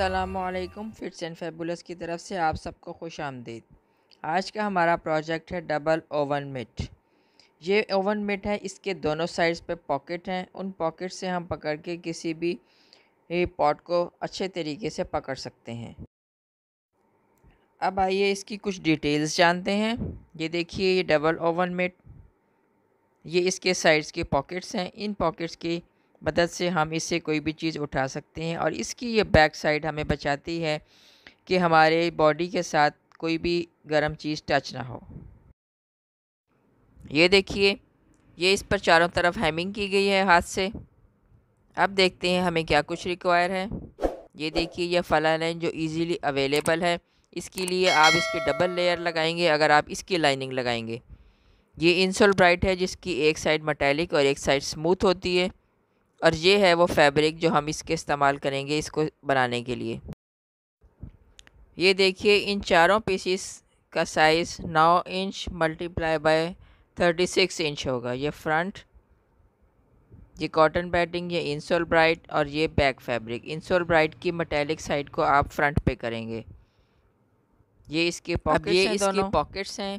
असलकम fits and fabulous की तरफ से आप सबको खुश आमदीद आज का हमारा प्रोजेक्ट है डबल ओवन मिट ये ओवन मिट है इसके दोनों साइड्स पे पॉकेट हैं उन पॉकेट से हम पकड़ के किसी भी पॉट को अच्छे तरीके से पकड़ सकते हैं अब आइए इसकी कुछ डिटेल्स जानते हैं ये देखिए ये डबल ओवन मिट ये इसके साइड्स के पॉकेट्स हैं इन पॉकेट्स की मदद से हम इससे कोई भी चीज़ उठा सकते हैं और इसकी ये बैक साइड हमें बचाती है कि हमारे बॉडी के साथ कोई भी गर्म चीज़ टच ना हो ये देखिए ये इस पर चारों तरफ हैमिंग की गई है हाथ से अब देखते हैं हमें क्या कुछ रिक्वायर है ये देखिए यह फला लाइन जो इजीली अवेलेबल है इसके लिए आप इसके डबल लेयर लगाएंगे अगर आप इसकी लाइनिंग लगाएंगे ये इंसोल ब्राइट है जिसकी एक साइड मटैलिक और एक साइड स्मूथ होती है और ये है वो फैब्रिक जो हम इसके इस्तेमाल करेंगे इसको बनाने के लिए ये देखिए इन चारों पीसीस का साइज़ नौ inch multiply by thirty six inch होगा ये फ्रंट ये कॉटन बैटिंग ये इंसोल ब्राइट और ये बैक फैब्रिक इंसोल ब्राइट की मटेलिक साइड को आप फ्रंट पे करेंगे ये इसके पॉकेट ये इसके पॉकेट्स हैं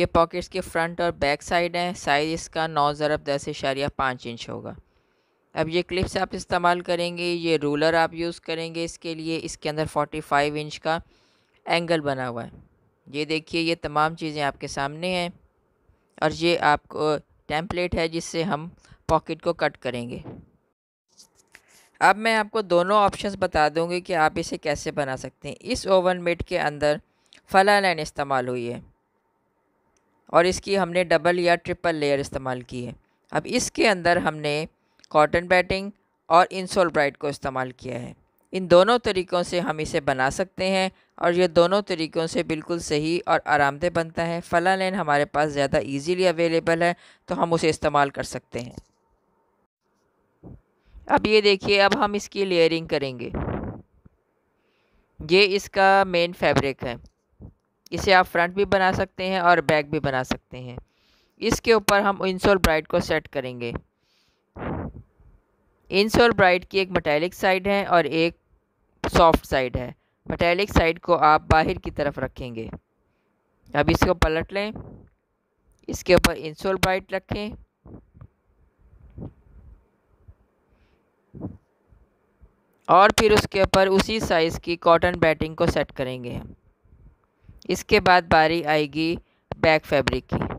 ये पॉकेट्स के फ्रंट और बैक साइड हैं साइज़ इसका नौ ज़रब दस इशारिया पाँच इंच होगा अब ये क्लिप्स आप इस्तेमाल करेंगे ये रूलर आप यूज़ करेंगे इसके लिए इसके अंदर 45 इंच का एंगल बना हुआ है ये देखिए ये तमाम चीज़ें आपके सामने हैं और ये आपको टेम्पलेट है जिससे हम पॉकेट को कट करेंगे अब मैं आपको दोनों ऑप्शंस बता दूंगी कि आप इसे कैसे बना सकते हैं इस ओवन मेट के अंदर फला लाइन इस्तेमाल हुई है और इसकी हमने डबल या ट्रिपल लेयर इस्तेमाल की है अब इसके अंदर हमने कॉटन बैटिंग और इंसोल ब्राइट को इस्तेमाल किया है इन दोनों तरीक़ों से हम इसे बना सकते हैं और ये दोनों तरीक़ों से बिल्कुल सही और आरामदेह बनता है फ़ला लेन हमारे पास ज़्यादा ईजीली अवेलेबल है तो हम उसे इस्तेमाल कर सकते हैं अब ये देखिए अब हम इसकी लेयरिंग करेंगे ये इसका मेन फैब्रिक है इसे आप फ्रंट भी बना सकते हैं और बैक भी बना सकते हैं इसके ऊपर हम इंसोल ब्राइट को सेट करेंगे इंस और ब्राइट की एक मटैलिक साइड है और एक सॉफ्ट साइड है मटैलिक साइड को आप बाहर की तरफ रखेंगे अब इसको पलट लें इसके ऊपर इंसोल ब्राइट रखें और फिर उसके ऊपर उसी साइज़ की कॉटन बैटिंग को सेट करेंगे इसके बाद बारी आएगी बैक फैब्रिक की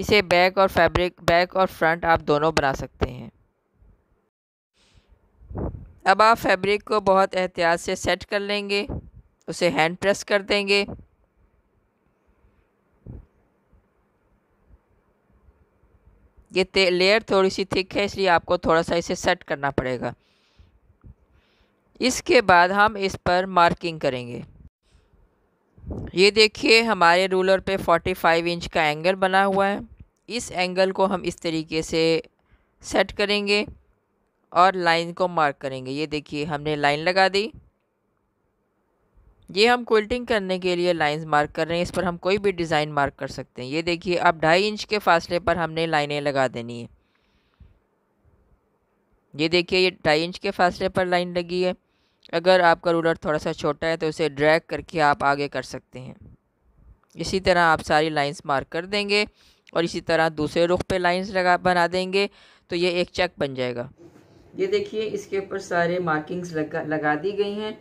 इसे बैक और फैब्रिक बैक और फ्रंट आप दोनों बना सकते हैं अब आप फैब्रिक को बहुत एहतियात से सेट कर लेंगे उसे हैंड प्रेस कर देंगे ये लेयर थोड़ी सी थिक है इसलिए आपको थोड़ा सा इसे सेट करना पड़ेगा इसके बाद हम इस पर मार्किंग करेंगे ये देखिए हमारे रूलर पे 45 इंच का एंगल बना हुआ है इस एंगल को हम इस तरीके से सेट करेंगे और लाइन को मार्क करेंगे ये देखिए हमने लाइन लगा दी ये हम क्विल्टिंग करने के लिए लाइंस मार्क कर रहे हैं इस पर हम कोई भी डिज़ाइन मार्क कर सकते हैं ये देखिए अब ढाई इंच के फासले पर हमने लाइनें लगा देनी है ये देखिए ये ढाई इंच के फासले पर लाइन लगी है अगर आपका रूलर थोड़ा सा छोटा है तो उसे ड्रैग करके आप आगे कर सकते हैं इसी तरह आप सारी लाइंस मार्क कर देंगे और इसी तरह दूसरे रुख पे लाइंस लगा बना देंगे तो ये एक चेक बन जाएगा ये देखिए इसके ऊपर सारे मार्किंग्स लगा लगा दी गई हैं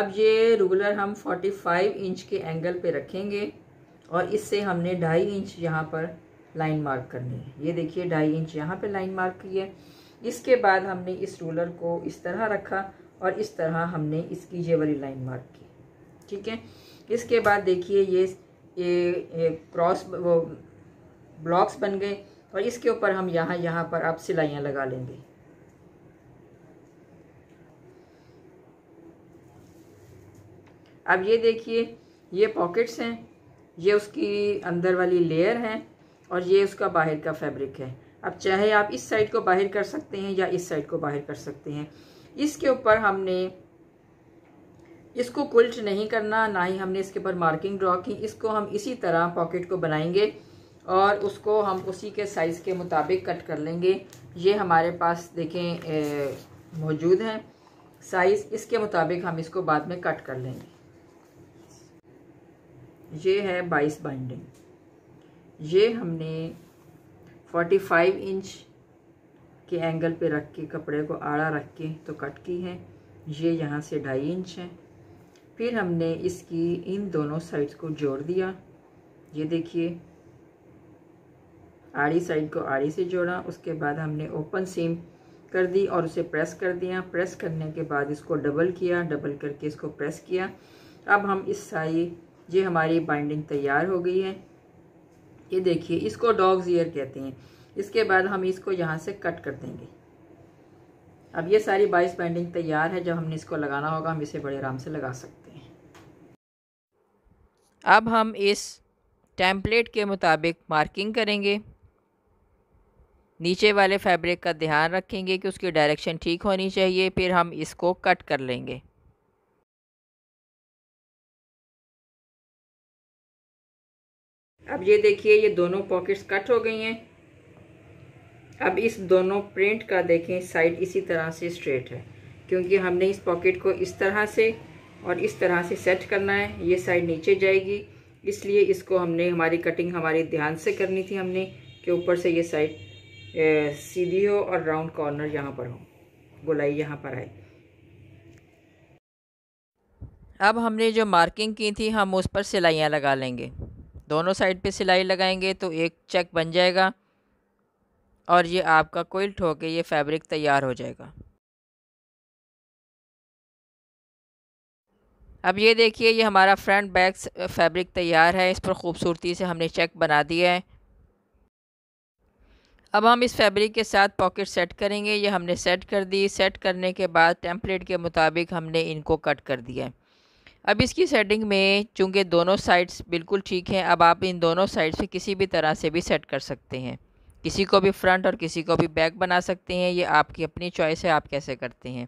अब ये रूलर हम 45 इंच के एंगल पे रखेंगे और इससे हमने ढाई इंच यहाँ पर लाइन मार्क करनी है ये देखिए ढाई इंच यहाँ पे लाइन मार्क की है इसके बाद हमने इस रूलर को इस तरह रखा और इस तरह हमने इसकी ये वाली लाइन मार्क की ठीक है इसके बाद देखिए ये, ये, ये क्रॉस वो ब्लॉक्स बन गए और इसके ऊपर हम यहाँ यहाँ पर आप सिलाइयाँ लगा लेंगे अब ये देखिए ये पॉकेट्स हैं ये उसकी अंदर वाली लेयर है और ये उसका बाहर का फैब्रिक है अब चाहे आप इस साइड को बाहर कर सकते हैं या इस साइड को बाहर कर सकते हैं इसके ऊपर हमने इसको कुल्ट नहीं करना ना ही हमने इसके ऊपर मार्किंग ड्रॉ की इसको हम इसी तरह पॉकेट को बनाएंगे और उसको हम उसी के साइज़ के मुताबिक कट कर लेंगे ये हमारे पास देखें मौजूद हैं साइज़ इसके मुताबिक हम इसको बाद में कट कर लेंगे ये है बाईस बाइंडिंग ये हमने फोर्टी फाइव इंच के एंगल पे रख के कपड़े को आड़ा रख के तो कट की है ये यहाँ से ढाई इंच है फिर हमने इसकी इन दोनों साइड्स को जोड़ दिया ये देखिए आड़ी साइड को आड़ी से जोड़ा उसके बाद हमने ओपन सीम कर दी और उसे प्रेस कर दिया प्रेस करने के बाद इसको डबल किया डबल करके इसको प्रेस किया अब हम इस साई ये हमारी बाइंडिंग तैयार हो गई है ये देखिए इसको डॉग्स ईयर कहते हैं इसके बाद हम इसको यहाँ से कट कर देंगे अब ये सारी बाईस बाइंडिंग तैयार है जब हमने इसको लगाना होगा हम इसे बड़े आराम से लगा सकते हैं अब हम इस टैंपलेट के मुताबिक मार्किंग करेंगे नीचे वाले फैब्रिक का ध्यान रखेंगे कि उसकी डायरेक्शन ठीक होनी चाहिए फिर हम इसको कट कर लेंगे अब ये देखिए ये दोनों पॉकेट्स कट हो गई हैं अब इस दोनों प्रिंट का देखें साइड इसी तरह से स्ट्रेट है क्योंकि हमने इस पॉकेट को इस तरह से और इस तरह से सेट करना है ये साइड नीचे जाएगी इसलिए इसको हमने हमारी कटिंग हमारे ध्यान से करनी थी हमने कि ऊपर से ये साइड सीधी हो और राउंड कॉर्नर यहाँ पर हो गोलाई यहाँ पर आए अब हमने जो मार्किंग की थी हम उस पर सिलाइयाँ लगा लेंगे दोनों साइड पे सिलाई लगाएंगे तो एक चेक बन जाएगा और ये आपका कोई होके ये फैब्रिक तैयार हो जाएगा अब ये देखिए ये हमारा फ्रंट बैक फैब्रिक तैयार है इस पर खूबसूरती से हमने चेक बना दिया है अब हम इस फैब्रिक के साथ पॉकेट सेट करेंगे ये हमने सेट कर दी सेट करने के बाद टेम्पलेट के मुताबिक हमने इनको कट कर दिया है अब इसकी सेटिंग में चूँकि दोनों साइड्स बिल्कुल ठीक हैं अब आप इन दोनों साइड्स से किसी भी तरह से भी सेट कर सकते हैं किसी को भी फ्रंट और किसी को भी बैक बना सकते हैं ये आपकी अपनी चॉइस है आप कैसे करते हैं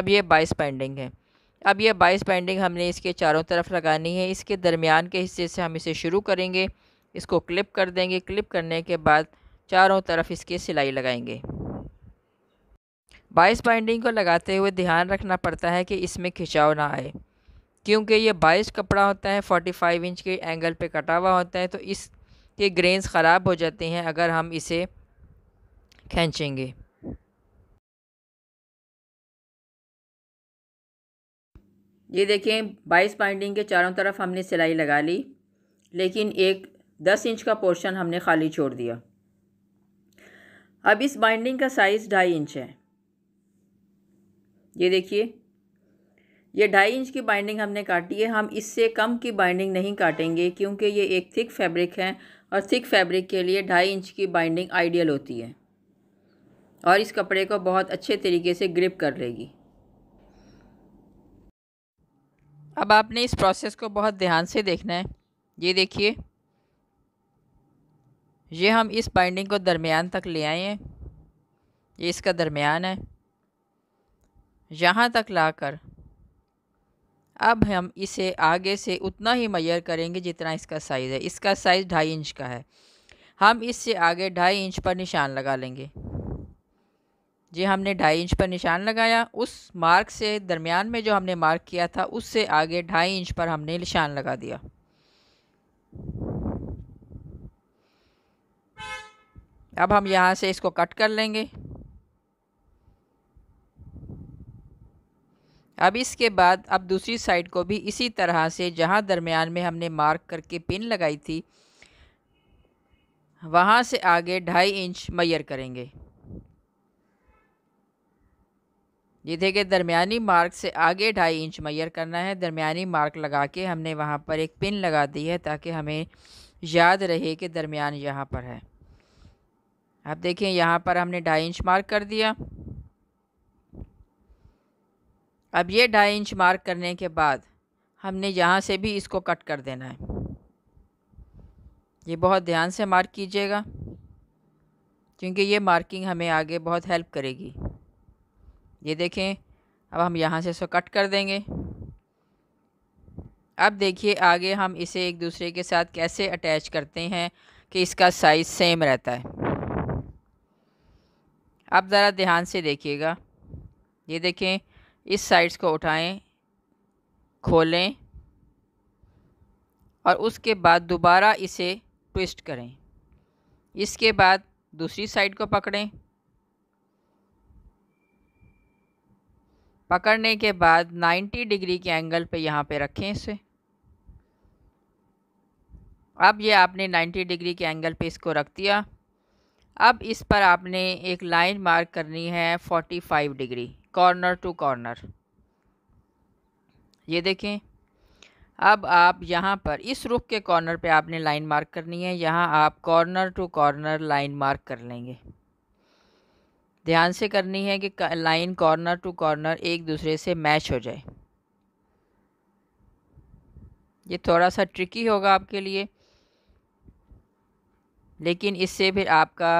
अब ये बाईस पेंडिंग है अब ये बाईस पेंडिंग हमने इसके चारों तरफ लगानी है इसके दरमियान के हिस्से से हम इसे शुरू करेंगे इसको क्लिप कर देंगे क्लिप करने के बाद चारों तरफ इसकी सिलाई लगाएंगे बाइस बाइंडिंग को लगाते हुए ध्यान रखना पड़ता है कि इसमें खिंचाव ना आए क्योंकि ये बाइस कपड़ा होता है 45 इंच के एंगल पे कटा हुआ होता है तो इसके ग्रेन्स ख़राब हो जाते हैं अगर हम इसे खींचेंगे ये देखें बाईस बाइंडिंग के चारों तरफ हमने सिलाई लगा ली लेकिन एक दस इंच का पोर्शन हमने खाली छोड़ दिया अब इस बाइंडिंग का साइज़ ढाई इंच है ये देखिए ये ढाई इंच की बाइंडिंग हमने काटी है हम इससे कम की बाइंडिंग नहीं काटेंगे क्योंकि ये एक थिक फैब्रिक है और थिक फैब्रिक के लिए ढाई इंच की बाइंडिंग आइडियल होती है और इस कपड़े को बहुत अच्छे तरीके से ग्रिप कर लेगी अब आपने इस प्रोसेस को बहुत ध्यान से देखना है ये देखिए ये हम इस बाइंडिंग को दरमियान तक ले आए हैं ये इसका दरमियान है यहाँ तक लाकर अब हम इसे आगे से उतना ही मैयर करेंगे जितना इसका साइज़ है इसका साइज़ ढाई इंच का है हम इससे आगे ढाई इंच पर निशान लगा लेंगे जी हमने ढाई इंच पर निशान लगाया उस मार्क से दरमियान में जो हमने मार्क किया था उससे आगे ढाई इंच पर हमने निशान लगा दिया अब हम यहाँ से इसको कट कर लेंगे अब इसके बाद अब दूसरी साइड को भी इसी तरह से जहाँ दरमियान में हमने मार्क करके पिन लगाई थी वहाँ से आगे ढाई इंच मैयर करेंगे ये देखिए दरमियानी मार्क से आगे ढाई इंच मैयर करना है दरमियानी मार्क लगा के हमने वहाँ पर एक पिन लगा दी है ताकि हमें याद रहे कि दरमियान यहाँ पर है अब देखें यहाँ पर हमने ढाई इंच मार्क कर दिया अब ये ढाई इंच मार्क करने के बाद हमने यहाँ से भी इसको कट कर देना है ये बहुत ध्यान से मार्क कीजिएगा क्योंकि ये मार्किंग हमें आगे बहुत हेल्प करेगी ये देखें अब हम यहाँ से इसको कट कर देंगे अब देखिए आगे हम इसे एक दूसरे के साथ कैसे अटैच करते हैं कि इसका साइज़ सेम रहता है अब ज़रा ध्यान से देखिएगा ये देखें इस साइड्स को उठाएं खोलें और उसके बाद दोबारा इसे ट्विस्ट करें इसके बाद दूसरी साइड को पकड़ें पकड़ने के बाद 90 डिग्री के एंगल पे यहाँ पे रखें इसे अब ये आपने 90 डिग्री के एंगल पे इसको रख दिया अब इस पर आपने एक लाइन मार्क करनी है 45 डिग्री कॉर्नर टू कॉर्नर ये देखें अब आप यहाँ पर इस रुख के कॉर्नर पे आपने लाइन मार्क करनी है यहाँ आप corner to corner line mark कर लेंगे ध्यान से करनी है कि लाइन कॉर्नर टू कॉर्नर एक दूसरे से मैच हो जाए ये थोड़ा सा ट्रिकी होगा आपके लिए लेकिन इससे फिर आपका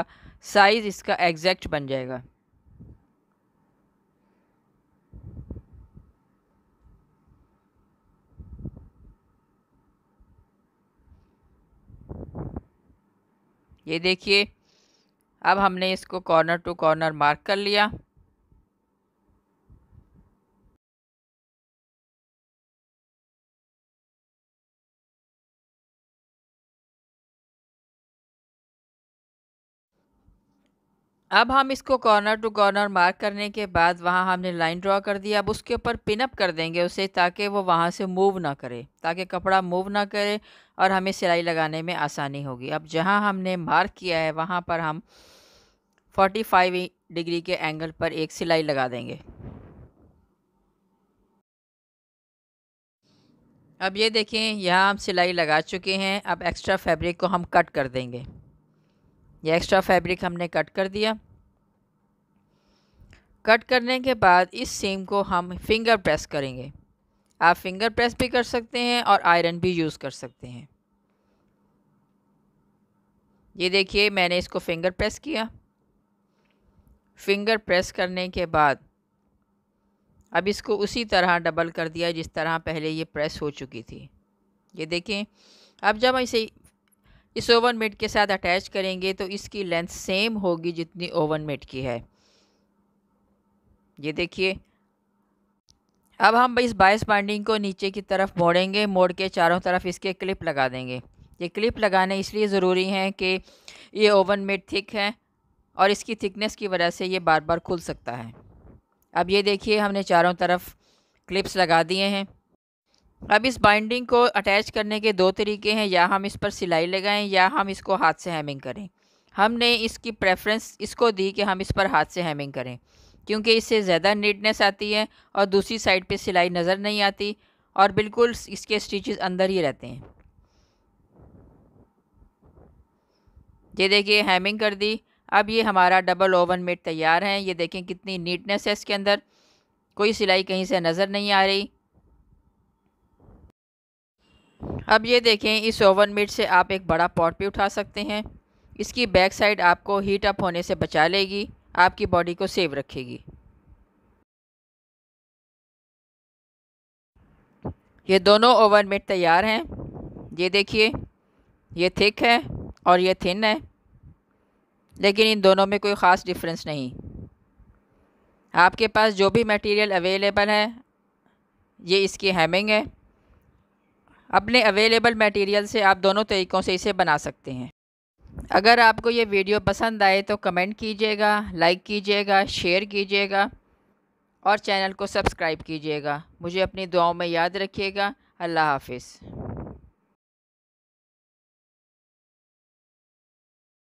साइज़ इसका एग्जैक्ट बन जाएगा ये देखिए अब हमने इसको कॉर्नर टू कॉर्नर मार्क कर लिया अब हम इसको कॉर्नर टू कॉर्नर मार्क करने के बाद वहाँ हमने लाइन ड्रॉ कर दिया अब उसके ऊपर पिनअप कर देंगे उसे ताकि वो वहाँ से मूव ना करे ताकि कपड़ा मूव ना करे और हमें सिलाई लगाने में आसानी होगी अब जहाँ हमने मार्क किया है वहाँ पर हम 45 डिग्री के एंगल पर एक सिलाई लगा देंगे अब ये देखें यहाँ हम सिलाई लगा चुके हैं अब एक्स्ट्रा फैब्रिक को हम कट कर देंगे ये एक्स्ट्रा फैब्रिक हमने कट कर दिया कट करने के बाद इस सीम को हम फिंगर प्रेस करेंगे आप फिंगर प्रेस भी कर सकते हैं और आयरन भी यूज़ कर सकते हैं ये देखिए मैंने इसको फिंगर प्रेस किया फिंगर प्रेस करने के बाद अब इसको उसी तरह डबल कर दिया जिस तरह पहले ये प्रेस हो चुकी थी ये देखें अब जब इसे इस ओवन मेट के साथ अटैच करेंगे तो इसकी लेंथ सेम होगी जितनी ओवन मेट की है ये देखिए अब हम इस बाइस बाइंडिंग को नीचे की तरफ मोड़ेंगे मोड़ के चारों तरफ इसके क्लिप लगा देंगे ये क्लिप लगाने इसलिए ज़रूरी हैं कि ये ओवन मेट थिक है और इसकी थिकनेस की वजह से ये बार बार खुल सकता है अब ये देखिए हमने चारों तरफ क्लिप्स लगा दिए हैं अब इस बाइंडिंग को अटैच करने के दो तरीके हैं या हम इस पर सिलाई लगाएं या हम इसको हाथ से हैमिंग करें हमने इसकी प्रेफरेंस इसको दी कि हम इस पर हाथ से हैमिंग करें क्योंकि इससे ज़्यादा नीटनेस आती है और दूसरी साइड पे सिलाई नज़र नहीं आती और बिल्कुल इसके स्टिचेस अंदर ही रहते हैं ये देखिए हैमिंग कर दी अब ये हमारा डबल ओवन मेट तैयार है ये देखें कितनी नीटनेस है इसके अंदर कोई सिलाई कहीं से नज़र नहीं आ रही अब ये देखें इस ओवन मिट से आप एक बड़ा पॉट भी उठा सकते हैं इसकी बैक साइड आपको हीट अप होने से बचा लेगी आपकी बॉडी को सेव रखेगी ये दोनों ओवन मिट तैयार हैं ये देखिए ये थिक है और ये थिन है लेकिन इन दोनों में कोई ख़ास डिफरेंस नहीं आपके पास जो भी मटेरियल अवेलेबल है ये इसकी हैमिंग है अपने अवेलेबल मटेरियल से आप दोनों तरीक़ों से इसे बना सकते हैं अगर आपको ये वीडियो पसंद आए तो कमेंट कीजिएगा लाइक कीजिएगा शेयर कीजिएगा और चैनल को सब्सक्राइब कीजिएगा मुझे अपनी दुआओं में याद रखिएगा अल्लाह हाफिज़